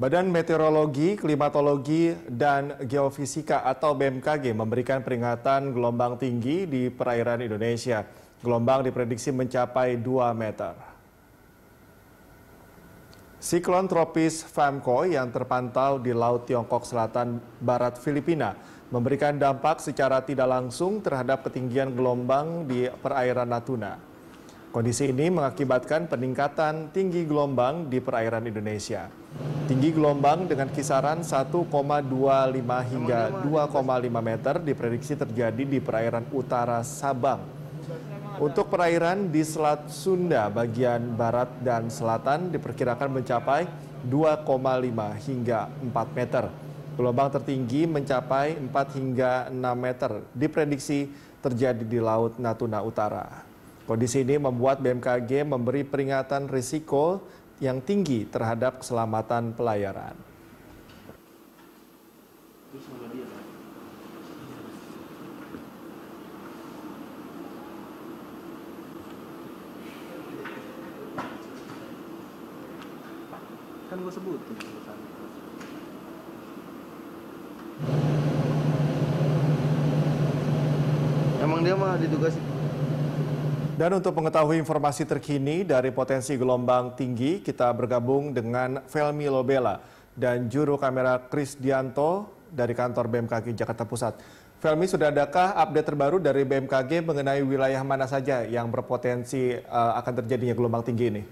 Badan Meteorologi, Klimatologi, dan Geofisika atau BMKG memberikan peringatan gelombang tinggi di perairan Indonesia. Gelombang diprediksi mencapai 2 meter. Siklon tropis Famco yang terpantau di Laut Tiongkok Selatan Barat Filipina memberikan dampak secara tidak langsung terhadap ketinggian gelombang di perairan Natuna. Kondisi ini mengakibatkan peningkatan tinggi gelombang di perairan Indonesia. Tinggi gelombang dengan kisaran 1,25 hingga 2,5 meter diprediksi terjadi di perairan utara Sabang. Untuk perairan di Selat Sunda bagian barat dan selatan diperkirakan mencapai 2,5 hingga 4 meter. Gelombang tertinggi mencapai 4 hingga 6 meter diprediksi terjadi di Laut Natuna Utara. Kondisi ini membuat BMKG memberi peringatan risiko yang tinggi terhadap keselamatan pelayaran. Kan gue Emang dia mah ditugasi dan untuk mengetahui informasi terkini dari potensi gelombang tinggi, kita bergabung dengan Felmi Lobela dan juru kamera Kris Dianto dari kantor BMKG Jakarta Pusat. Felmi, sudah adakah update terbaru dari BMKG mengenai wilayah mana saja yang berpotensi eh, akan terjadinya gelombang tinggi ini?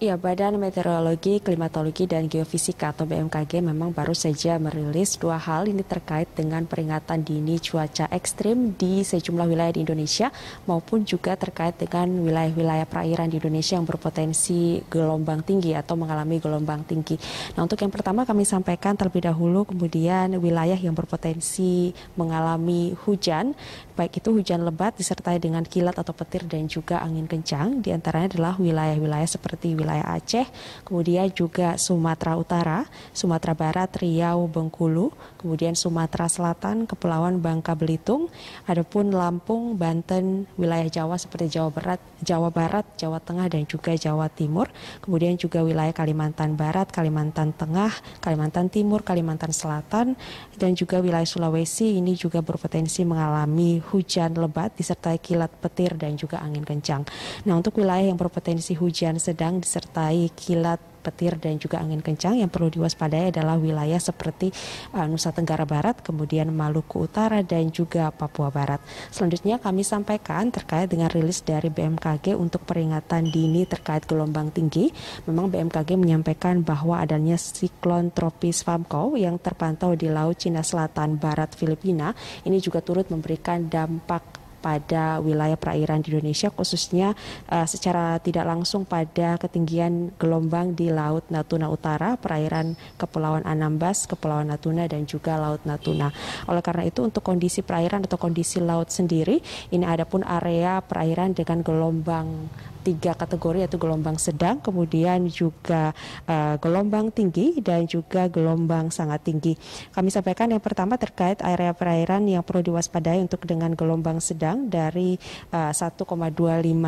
Ya Badan Meteorologi, Klimatologi, dan Geofisika atau BMKG memang baru saja merilis dua hal ini terkait dengan peringatan dini cuaca ekstrim di sejumlah wilayah di Indonesia maupun juga terkait dengan wilayah-wilayah perairan di Indonesia yang berpotensi gelombang tinggi atau mengalami gelombang tinggi. Nah, untuk yang pertama kami sampaikan terlebih dahulu kemudian wilayah yang berpotensi mengalami hujan, baik itu hujan lebat disertai dengan kilat atau petir dan juga angin kencang, diantaranya adalah wilayah-wilayah seperti wilayah wilayah Aceh, kemudian juga Sumatera Utara, Sumatera Barat, Riau, Bengkulu, kemudian Sumatera Selatan, Kepulauan Bangka Belitung, adapun Lampung, Banten, wilayah Jawa seperti Jawa Barat, Jawa Barat, Jawa Tengah dan juga Jawa Timur, kemudian juga wilayah Kalimantan Barat, Kalimantan Tengah, Kalimantan Timur, Kalimantan Selatan dan juga wilayah Sulawesi ini juga berpotensi mengalami hujan lebat disertai kilat petir dan juga angin kencang. Nah, untuk wilayah yang berpotensi hujan sedang disertai disertai kilat petir dan juga angin kencang yang perlu diwaspadai adalah wilayah seperti uh, Nusa Tenggara Barat, kemudian Maluku Utara dan juga Papua Barat. Selanjutnya kami sampaikan terkait dengan rilis dari BMKG untuk peringatan dini terkait gelombang tinggi. Memang BMKG menyampaikan bahwa adanya siklon tropis Famco yang terpantau di Laut Cina Selatan Barat Filipina ini juga turut memberikan dampak pada wilayah perairan di Indonesia khususnya uh, secara tidak langsung pada ketinggian gelombang di Laut Natuna Utara, perairan Kepulauan Anambas, Kepulauan Natuna dan juga Laut Natuna. Oleh karena itu untuk kondisi perairan atau kondisi laut sendiri ini ada pun area perairan dengan gelombang tiga kategori yaitu gelombang sedang, kemudian juga uh, gelombang tinggi dan juga gelombang sangat tinggi. Kami sampaikan yang pertama terkait area perairan yang perlu diwaspadai untuk dengan gelombang sedang dari uh, eh, 1,25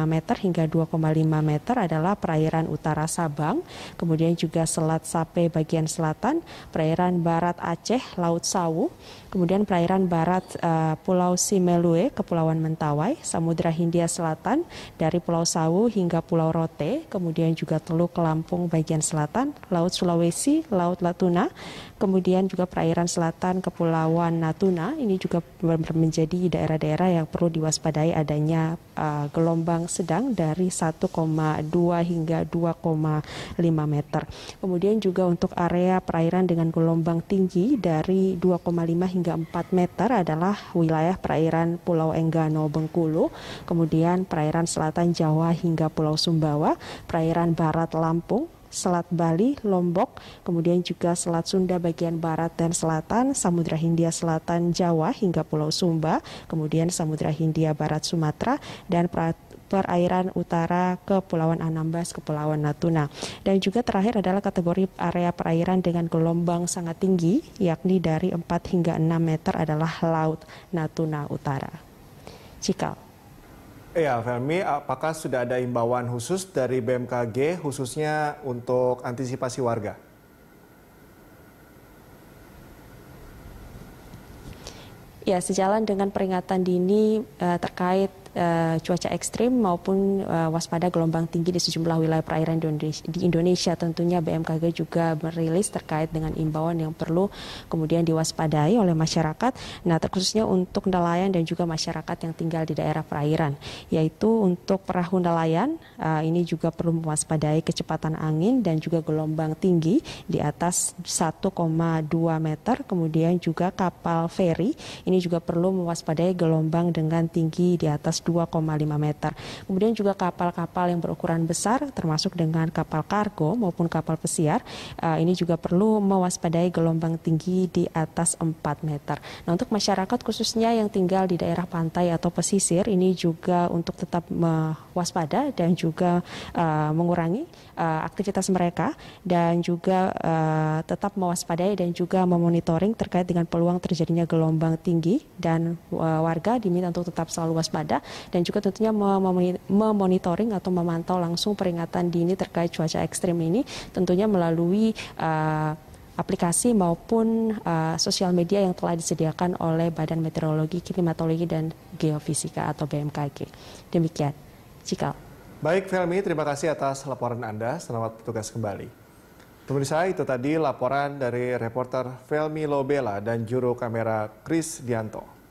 meter hingga 2,5 meter adalah perairan utara Sabang, kemudian juga Selat Sape bagian selatan, perairan barat Aceh, Laut Sawu, kemudian perairan barat uh, Pulau Simelue, Kepulauan Mentawai, Samudra Hindia Selatan dari Pulau Sawu hingga Pulau Rote, kemudian juga Teluk Lampung bagian selatan, Laut Sulawesi, Laut Latuna, kemudian juga perairan selatan Kepulauan Natuna. Ini juga menjadi daerah-daerah yang perlu diwaspadai adanya uh, gelombang sedang dari 1,2 hingga 2,5 meter. Kemudian juga untuk area perairan dengan gelombang tinggi dari 2,5 hingga 4 meter adalah wilayah perairan Pulau Enggano Bengkulu, kemudian perairan selatan Jawa hingga hingga Pulau Sumbawa, perairan barat Lampung, Selat Bali, Lombok, kemudian juga Selat Sunda bagian barat dan selatan, Samudra Hindia selatan Jawa hingga Pulau Sumba, kemudian Samudra Hindia barat Sumatera dan perairan utara Kepulauan Anambas, Kepulauan Natuna. Dan juga terakhir adalah kategori area perairan dengan gelombang sangat tinggi, yakni dari 4 hingga 6 meter adalah Laut Natuna Utara. Cikal. Ya, Fermi, apakah sudah ada imbauan khusus dari BMKG khususnya untuk antisipasi warga? Ya, sejalan dengan peringatan dini eh, terkait uh, cuaca ekstrim maupun uh, waspada gelombang tinggi di sejumlah wilayah perairan di Indonesia, di Indonesia. Tentunya BMKG juga merilis terkait dengan imbauan yang perlu kemudian diwaspadai oleh masyarakat. Nah, terkhususnya untuk nelayan dan juga masyarakat yang tinggal di daerah perairan, yaitu untuk perahu nelayan uh, ini juga perlu mewaspadai kecepatan angin dan juga gelombang tinggi di atas 1,2 meter. Kemudian juga kapal feri ini juga perlu mewaspadai gelombang dengan tinggi di atas 2,5 meter. Kemudian juga kapal-kapal yang berukuran besar termasuk dengan kapal kargo maupun kapal pesiar uh, ini juga perlu mewaspadai gelombang tinggi di atas 4 meter. Nah, untuk masyarakat khususnya yang tinggal di daerah pantai atau pesisir ini juga untuk tetap waspada dan juga uh, mengurangi uh, aktivitas mereka dan juga uh, tetap mewaspadai dan juga memonitoring terkait dengan peluang terjadinya gelombang tinggi dan uh, warga diminta untuk tetap selalu waspada dan juga tentunya memonitoring atau memantau langsung peringatan dini terkait cuaca ekstrim ini tentunya melalui uh, aplikasi maupun uh, sosial media yang telah disediakan oleh Badan Meteorologi, Klimatologi, dan Geofisika atau BMKG. Demikian, Cikal. Baik, Felmi, terima kasih atas laporan Anda. Selamat bertugas kembali. Pemirsa, itu tadi laporan dari reporter Felmi Lobela dan juru kamera Chris Dianto.